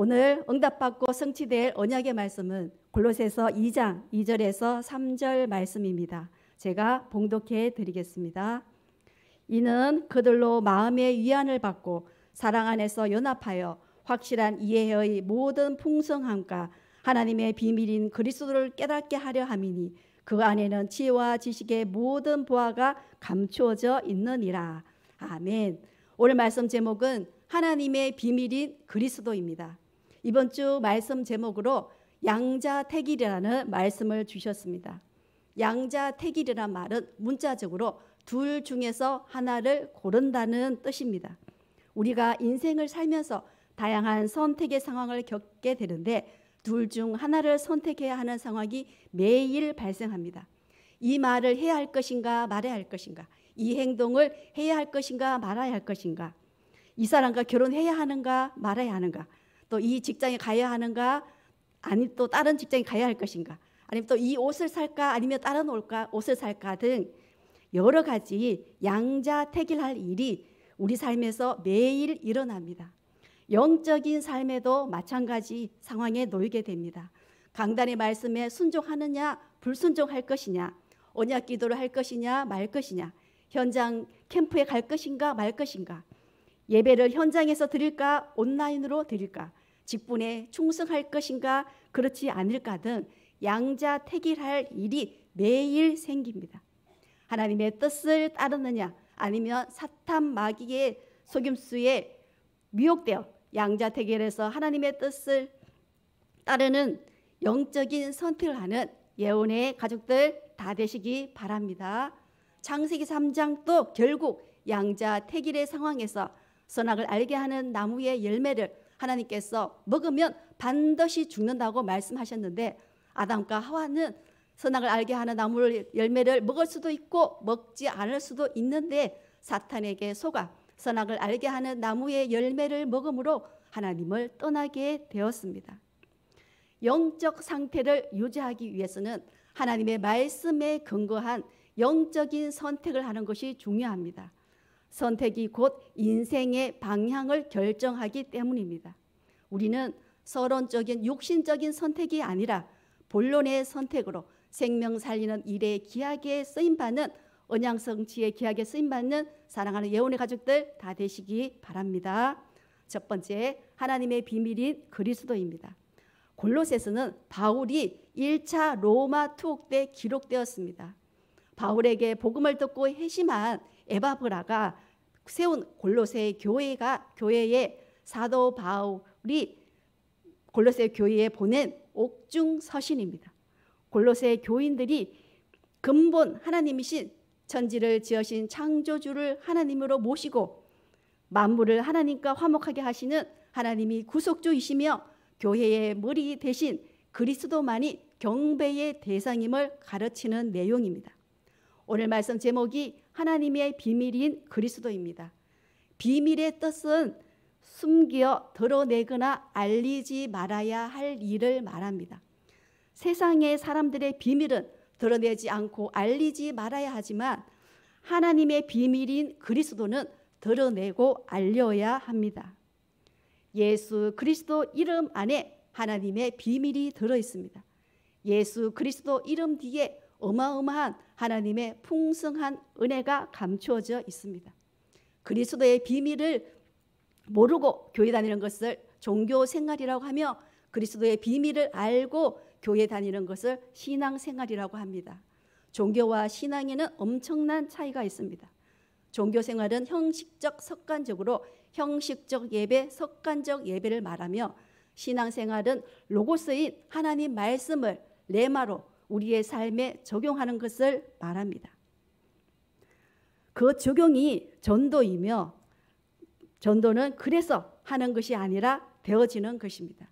오늘 응답받고 성취될 언약의 말씀은 골로새서 2장 2절에서 3절 말씀입니다. 제가 봉독해 드리겠습니다. 이는 그들로 마음의 위안을 받고 사랑 안에서 연합하여 확실한 이해의 모든 풍성함과 하나님의 비밀인 그리스도를 깨닫게 하려 함이니 그 안에는 지혜와 지식의 모든 보화가 감추어져 있느니라. 아멘. 오늘 말씀 제목은 하나님의 비밀인 그리스도입니다. 이번 주 말씀 제목으로 양자택일이라는 말씀을 주셨습니다. 양자택일이란 말은 문자적으로 둘 중에서 하나를 고른다는 뜻입니다. 우리가 인생을 살면서 다양한 선택의 상황을 겪게 되는데 둘 중 하나를 선택해야 하는 상황이 매일 발생합니다. 이 말을 해야 할 것인가 말아야 할 것인가 이 행동을 해야 할 것인가 말아야 할 것인가 이 사람과 결혼해야 하는가 말아야 하는가 또이 직장에 가야 하는가? 아니 또 다른 직장에 가야 할 것인가? 아니면 또 이 옷을 살까? 아니면 다른 올까? 옷을 살까? 등 여러 가지 양자택일할 일이 우리 삶에서 매일 일어납니다. 영적인 삶에도 마찬가지 상황에 놓이게 됩니다. 강단의 말씀에 순종하느냐 불순종할 것이냐 언약 기도를 할 것이냐 말 것이냐 현장 캠프에 갈 것인가 말 것인가 예배를 현장에서 드릴까 온라인으로 드릴까 직분에 충성할 것인가 그렇지 않을까 등 양자택일할 일이 매일 생깁니다. 하나님의 뜻을 따르느냐 아니면 사탄 마귀의 속임수에 미혹되어 양자택일에서 하나님의 뜻을 따르는 영적인 선택을 하는 예언의 가족들 다 되시기 바랍니다. 창세기 3장도 결국 양자 태길의 상황에서 선악을 알게 하는 나무의 열매를 하나님께서 먹으면 반드시 죽는다고 말씀하셨는데 아담과 하와는 선악을 알게 하는 나무를 열매를 먹을 수도 있고 먹지 않을 수도 있는데 사탄에게 속아 선악을 알게 하는 나무의 열매를 먹음으로 하나님을 떠나게 되었습니다. 영적 상태를 유지하기 위해서는 하나님의 말씀에 근거한 영적인 선택을 하는 것이 중요합니다. 선택이 곧 인생의 방향을 결정하기 때문입니다. 우리는 서론적인 육신적인 선택이 아니라 본론의 선택으로 생명 살리는 일의 기약에 쓰임 받는 언양성 지의 기약에 쓰임 받는 사랑하는 예언의 가족들 다 되시기 바랍니다. 첫 번째 하나님의 비밀인 그리스도입니다. 골로새서는 바울이 1차 로마 투옥 때 기록되었습니다. 바울에게 복음을 듣고 회심한 에바브라가 세운 골로새 교회가 교회의 사도 바울이 골로새 교회에 보낸 옥중 서신입니다. 골로새 교인들이 근본 하나님이신 천지를 지으신 창조주를 하나님으로 모시고 만물을 하나님과 화목하게 하시는 하나님이 구속주이시며 교회의 머리 대신 그리스도만이 경배의 대상임을 가르치는 내용입니다. 오늘 말씀 제목이 하나님의 비밀인 그리스도입니다. 비밀의 뜻은 숨겨 드러내거나 알리지 말아야 할 일을 말합니다. 세상의 사람들의 비밀은 드러내지 않고 알리지 말아야 하지만 하나님의 비밀인 그리스도는 드러내고 알려야 합니다. 예수 그리스도 이름 안에 하나님의 비밀이 들어 있습니다. 예수 그리스도 이름 뒤에 어마어마한 하나님의 풍성한 은혜가 감추어져 있습니다. 그리스도의 비밀을 모르고 교회 다니는 것을 종교 생활이라고 하며 그리스도의 비밀을 알고 교회 다니는 것을 신앙 생활이라고 합니다. 종교와 신앙에는 엄청난 차이가 있습니다. 종교 생활은 형식적 석관적으로 형식적 예배, 석관적 예배를 말하며 신앙 생활은 로고스인 하나님 말씀을 레마로 우리의 삶에 적용하는 것을 말합니다. 그 적용이 전도이며 전도는 그래서 하는 것이 아니라 되어지는 것입니다.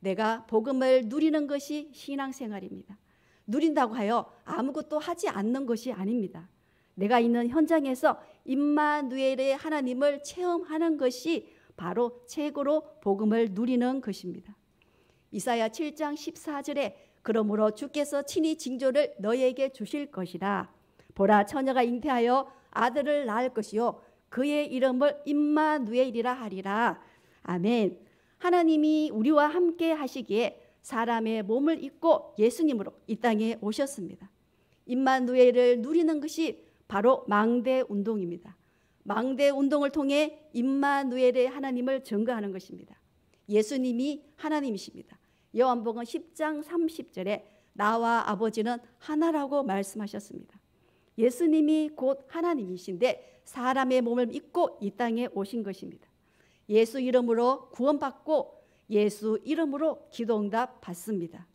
내가 복음을 누리는 것이 신앙생활입니다. 누린다고 하여 아무것도 하지 않는 것이 아닙니다. 내가 있는 현장에서 임마누엘의 하나님을 체험하는 것이 바로 책으로 복음을 누리는 것입니다. 이사야 7장 14절에 그러므로 주께서 친히 징조를 너에게 주실 것이라. 보라 처녀가 잉태하여 아들을 낳을 것이요 그의 이름을 임마누엘이라 하리라. 아멘. 하나님이 우리와 함께 하시기에 사람의 몸을 입고 예수님으로 이 땅에 오셨습니다. 임마누엘을 누리는 것이 바로 망대 운동입니다. 망대 운동을 통해 임마누엘의 하나님을 증거하는 것입니다. 예수님이 하나님이십니다. 요한복음 10장 30절에 나와 아버지는 하나라고 말씀하셨습니다. 예수님이 곧 하나님이신데 사람의 몸을 입고 이 땅에 오신 것입니다. 예수 이름으로 구원받고 예수 이름으로 기도응답 받습니다.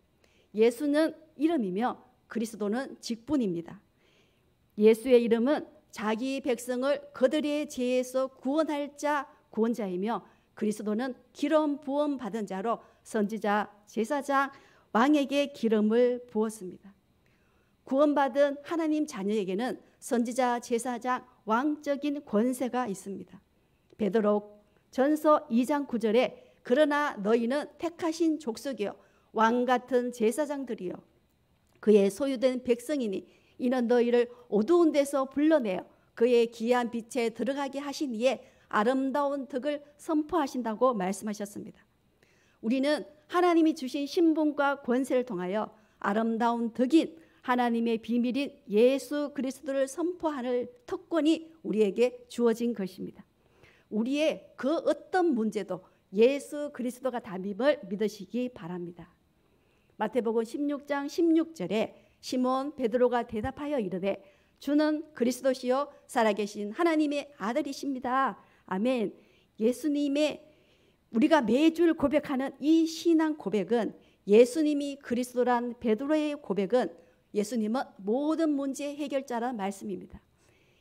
예수는 이름이며 그리스도는 직분입니다. 예수의 이름은 자기 백성을 그들의 죄에서 구원할 자 구원자이며 그리스도는 기름 부음 받은 자로 선지자, 제사장, 왕에게 기름을 부었습니다. 구원받은 하나님 자녀에게는 선지자, 제사장, 왕적인 권세가 있습니다. 베드로 전서 2장 9절에 그러나 너희는 택하신 족속이요 왕 같은 제사장들이요 그의 소유된 백성이니 이는 너희를 어두운 데서 불러내어 그의 귀한 빛에 들어가게 하신 이에 아름다운 덕을 선포하신다고 말씀하셨습니다. 우리는 하나님이 주신 신분과 권세를 통하여 아름다운 덕인 하나님의 비밀인 예수 그리스도를 선포하는 특권이 우리에게 주어진 것입니다. 우리의 그 어떤 문제도 예수 그리스도가 답임을 믿으시기 바랍니다. 마태복음 16장 16절에 시몬 베드로가 대답하여 이르되 주는 그리스도시요 살아계신 하나님의 아들이십니다. 아멘. 예수님의 우리가 매주 고백하는 이 신앙 고백은 예수님이 그리스도란 베드로의 고백은 예수님은 모든 문제 의 해결자라는 말씀입니다.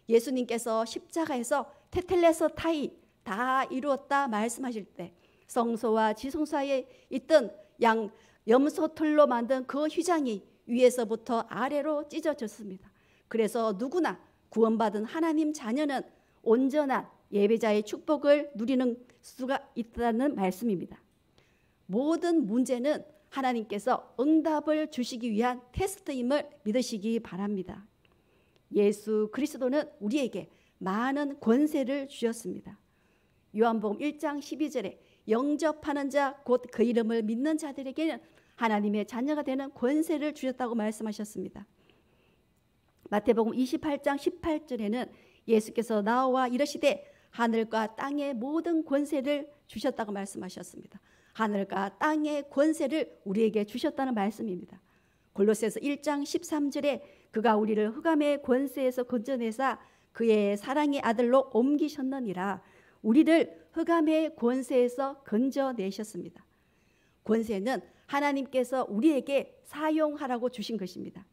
예수님께서 십자가에서 테텔레서 타이 다 이루었다 말씀하실 때 성소와 지성 사에 있던 양 염소 털로 만든 그 휘장이 위에서부터 아래로 찢어졌습니다. 그래서 누구나 구원받은 하나님 자녀는 온전한 예배자의 축복을 누리는 수가 있다는 말씀입니다. 모든 문제는 하나님께서 응답을 주시기 위한 테스트임을 믿으시기 바랍니다. 예수 그리스도는 우리에게 많은 권세를 주셨습니다. 요한복음 1장 12절에 영접하는 자 곧 그 이름을 믿는 자들에게는 하나님의 자녀가 되는 권세를 주셨다고 말씀하셨습니다. 마태복음 28장 18절에는 예수께서 나와 이르시되 하늘과 땅의 모든 권세를 주셨다고 말씀하셨습니다. 하늘과 땅의 권세를 우리에게 주셨다는 말씀입니다. 골로새서 1장 13절에 그가 우리를 흑암의 권세에서 건져내사 그의 사랑의 아들로 옮기셨느니라 우리를 흑암의 권세에서 건져내셨습니다. 권세는 하나님께서 우리에게 사용하라고 주신 것입니다.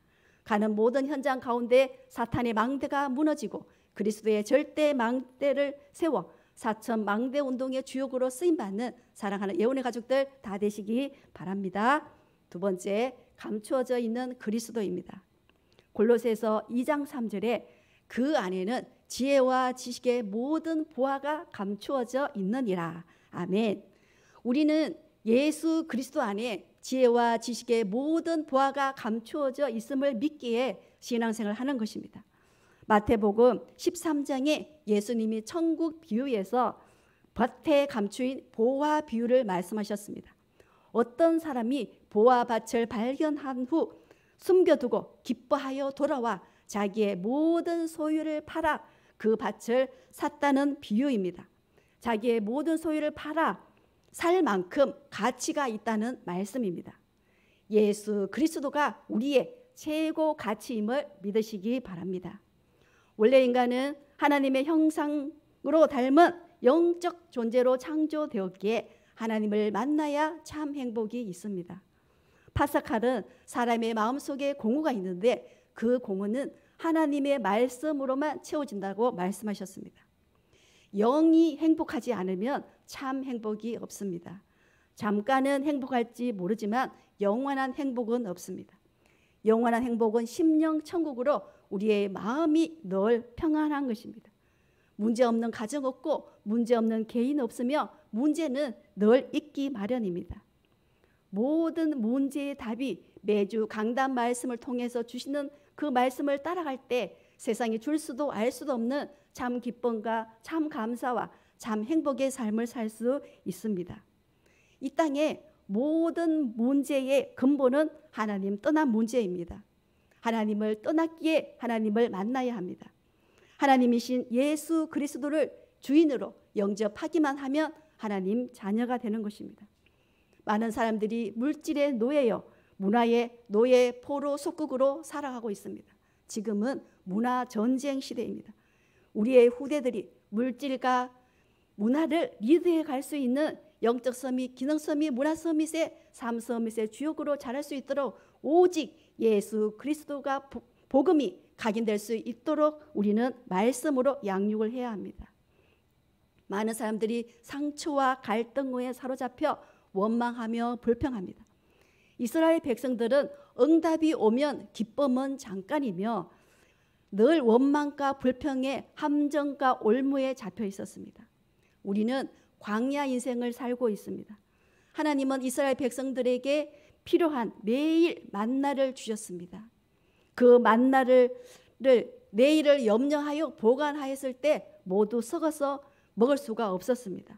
가는 모든 현장 가운데 사탄의 망대가 무너지고 그리스도의 절대 망대를 세워 사천 망대 운동의 주역으로 쓰임받는 사랑하는 예언의 가족들 다 되시기 바랍니다. 두 번째 감추어져 있는 그리스도입니다. 골로새서 2장 3절에 그 안에는 지혜와 지식의 모든 보화가 감추어져 있느니라. 아멘. 우리는 예수 그리스도 안에 지혜와 지식의 모든 보화가 감추어져 있음을 믿기에 신앙생활을 하는 것입니다. 마태복음 13장에 예수님이 천국 비유에서 밭에 감추인 보화 비유를 말씀하셨습니다. 어떤 사람이 보화 밭을 발견한 후 숨겨두고 기뻐하여 돌아와 자기의 모든 소유를 팔아 그 밭을 샀다는 비유입니다. 자기의 모든 소유를 팔아 살 만큼 가치가 있다는 말씀입니다. 예수 그리스도가 우리의 최고 가치임을 믿으시기 바랍니다. 원래 인간은 하나님의 형상으로 닮은 영적 존재로 창조되었기에 하나님을 만나야 참 행복이 있습니다. 파사칼은 사람의 마음속에 공허가 있는데 그 공허는 하나님의 말씀으로만 채워진다고 말씀하셨습니다. 영이 행복하지 않으면 참 행복이 없습니다. 잠깐은 행복할지 모르지만 영원한 행복은 없습니다. 영원한 행복은 심령 천국으로 우리의 마음이 늘 평안한 것입니다. 문제 없는 가정 없고 문제 없는 개인 없으며 문제는 늘 있기 마련입니다. 모든 문제의 답이 매주 강단 말씀을 통해서 주시는 그 말씀을 따라갈 때 세상이 줄 수도 알 수도 없는 참 기쁨과 참 감사와 참 행복의 삶을 살 수 있습니다. 이 땅의 모든 문제의 근본은 하나님 떠난 문제입니다. 하나님을 떠났기에 하나님을 만나야 합니다. 하나님이신 예수 그리스도를 주인으로 영접하기만 하면 하나님 자녀가 되는 것입니다. 많은 사람들이 물질의 노예요, 문화의 노예 포로 속국으로 살아가고 있습니다. 지금은 문화 전쟁 시대입니다. 우리의 후대들이 물질과 문화를 리드해 갈 수 있는 영적 서밋, 기능 서밋, 문화 서밋의 삶 서밋의 주역으로 자랄 수 있도록 오직 예수 그리스도가 복음이 각인될 수 있도록 우리는 말씀으로 양육을 해야 합니다. 많은 사람들이 상처와 갈등에 사로잡혀 원망하며 불평합니다. 이스라엘 백성들은 응답이 오면 기쁨은 잠깐이며 늘 원망과 불평의 함정과 올무에 잡혀 있었습니다. 우리는 광야 인생을 살고 있습니다. 하나님은 이스라엘 백성들에게 필요한 매일 만나를 주셨습니다. 그 만나를 내일을 염려하여 보관하였을 때 모두 썩어서 먹을 수가 없었습니다.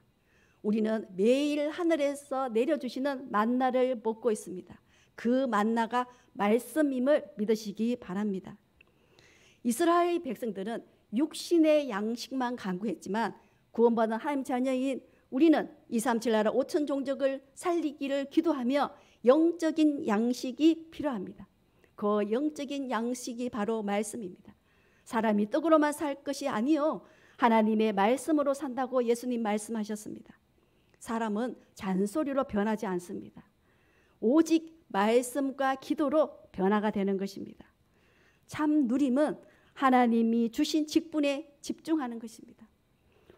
우리는 매일 하늘에서 내려주시는 만나를 먹고 있습니다. 그 만나가 말씀임을 믿으시기 바랍니다. 이스라엘 백성들은 육신의 양식만 간구했지만 구원받은 하나님 자녀인 우리는 237 나라 5천 종족을 살리기를 기도하며 영적인 양식이 필요합니다. 그 영적인 양식이 바로 말씀입니다. 사람이 떡으로만 살 것이 아니요 하나님의 말씀으로 산다고 예수님 말씀하셨습니다. 사람은 잔소리로 변하지 않습니다. 오직 말씀과 기도로 변화가 되는 것입니다. 참 누림은 하나님이 주신 직분에 집중하는 것입니다.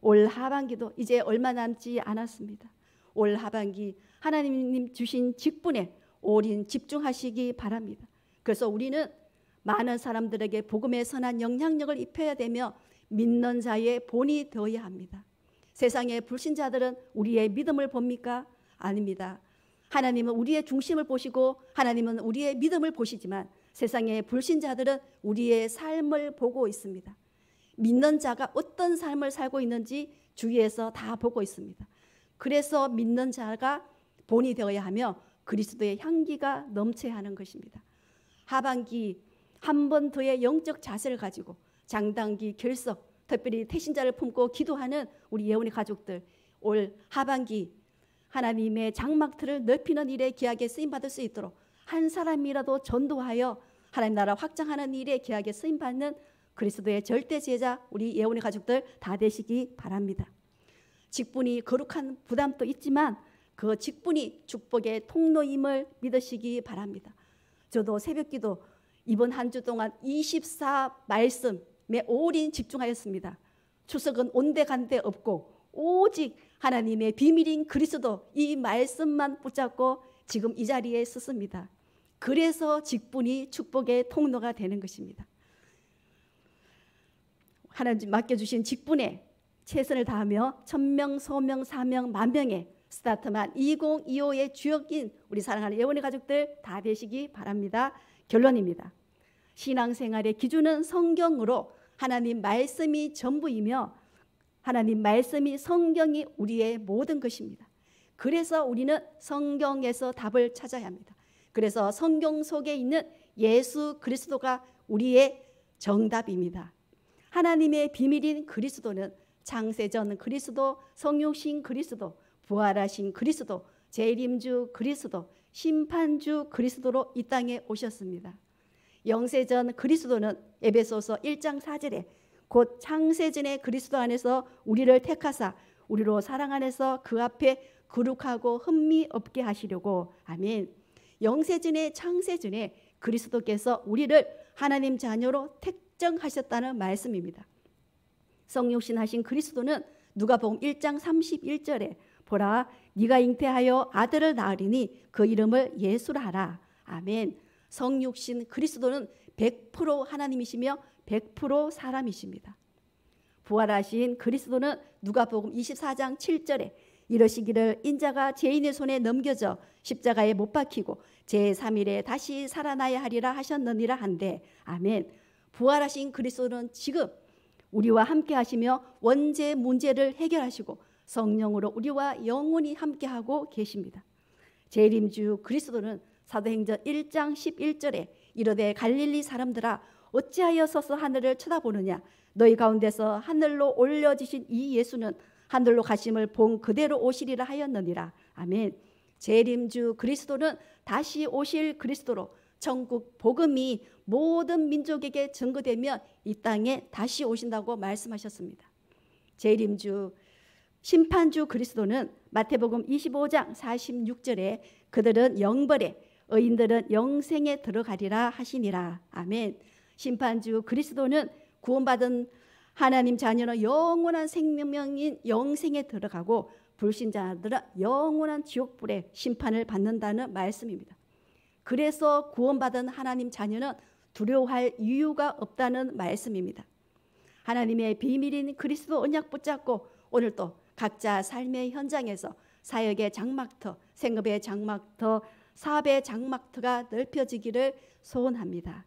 올 하반기도 이제 얼마 남지 않았습니다. 올 하반기 하나님 주신 직분에 올인 집중하시기 바랍니다. 그래서 우리는 많은 사람들에게 복음의 선한 영향력을 입혀야 되며 믿는 자의 본이 되어야 합니다. 세상의 불신자들은 우리의 믿음을 봅니까? 아닙니다. 하나님은 우리의 중심을 보시고 하나님은 우리의 믿음을 보시지만 세상의 불신자들은 우리의 삶을 보고 있습니다. 믿는 자가 어떤 삶을 살고 있는지 주위에서 다 보고 있습니다. 그래서 믿는 자가 본이 되어야 하며 그리스도의 향기가 넘쳐야 하는 것입니다. 하반기 한 번 더의 영적 자세를 가지고 장단기 결석, 특별히 태신자를 품고 기도하는 우리 예원의 가족들 올 하반기 하나님의 장막틀을 넓히는 일에 귀하게 쓰임 받을 수 있도록 한 사람이라도 전도하여 하나님 나라 확장하는 일에 귀하게 쓰임 받는 그리스도의 절대 제자 우리 예원의 가족들 다 되시기 바랍니다. 직분이 거룩한 부담도 있지만 그 직분이 축복의 통로임을 믿으시기 바랍니다. 저도 새벽기도 이번 한 주 동안 24 말씀에 올인 집중하였습니다. 추석은 온데간데 없고 오직 하나님의 비밀인 그리스도 이 말씀만 붙잡고 지금 이 자리에 섰습니다. 그래서 직분이 축복의 통로가 되는 것입니다. 하나님 맡겨주신 직분에 최선을 다하며 천명, 소명, 사명, 만명의 스타트만 2025의 주역인 우리 사랑하는 예원의 가족들 다 되시기 바랍니다. 결론입니다. 신앙생활의 기준은 성경으로 하나님 말씀이 전부이며 하나님 말씀이 성경이 우리의 모든 것입니다. 그래서 우리는 성경에서 답을 찾아야 합니다. 그래서 성경 속에 있는 예수 그리스도가 우리의 정답입니다. 하나님의 비밀인 그리스도는 창세전 그리스도, 성육신 그리스도, 부활하신 그리스도, 재림주 그리스도, 심판주 그리스도로 이 땅에 오셨습니다. 영세전 그리스도는 에베소서 1장 4절에 곧 창세전의 그리스도 안에서 우리를 택하사 우리로 사랑 안에서 그 앞에 거룩하고 흥미없게 하시려고 아멘. 영세전의 창세전에 그리스도께서 우리를 하나님 자녀로 택 확정하셨다는 말씀입니다. 성육신하신 그리스도는 누가복음 1장 31절에 보라 네가 잉태하여 아들을 낳으리니 그 이름을 예수라 하라. 아멘. 성육신 그리스도는 100% 하나님이시며 100% 사람이십니다. 부활하신 그리스도는 누가복음 24장 7절에 이러시기를 인자가 죄인의 손에 넘겨져 십자가에 못 박히고 제3일에 다시 살아나야 하리라 하셨느니라 한데 아멘. 부활하신 그리스도는 지금 우리와 함께 하시며 원죄 문제를 해결하시고 성령으로 우리와 영원히 함께하고 계십니다. 재림주 그리스도는 사도행전 1장 11절에 이르되 갈릴리 사람들아 어찌하여 서서 하늘을 쳐다보느냐 너희 가운데서 하늘로 올려지신 이 예수는 하늘로 가심을 본 그대로 오시리라 하였느니라 아멘 재림주 그리스도는 다시 오실 그리스도로 천국 복음이 모든 민족에게 증거되면 이 땅에 다시 오신다고 말씀하셨습니다. 재림주 심판주 그리스도는 마태복음 25장 46절에 그들은 영벌에 의인들은 영생에 들어가리라 하시니라. 아멘. 심판주 그리스도는 구원받은 하나님 자녀는 영원한 생명인 영생에 들어가고 불신자들은 영원한 지옥불의 심판을 받는다는 말씀입니다. 그래서 구원받은 하나님 자녀는 두려워할 이유가 없다는 말씀입니다. 하나님의 비밀인 그리스도 언약 붙잡고 오늘 또 각자 삶의 현장에서 사역의 장막터, 생업의 장막터, 사업의 장막터가 넓혀지기를 소원합니다.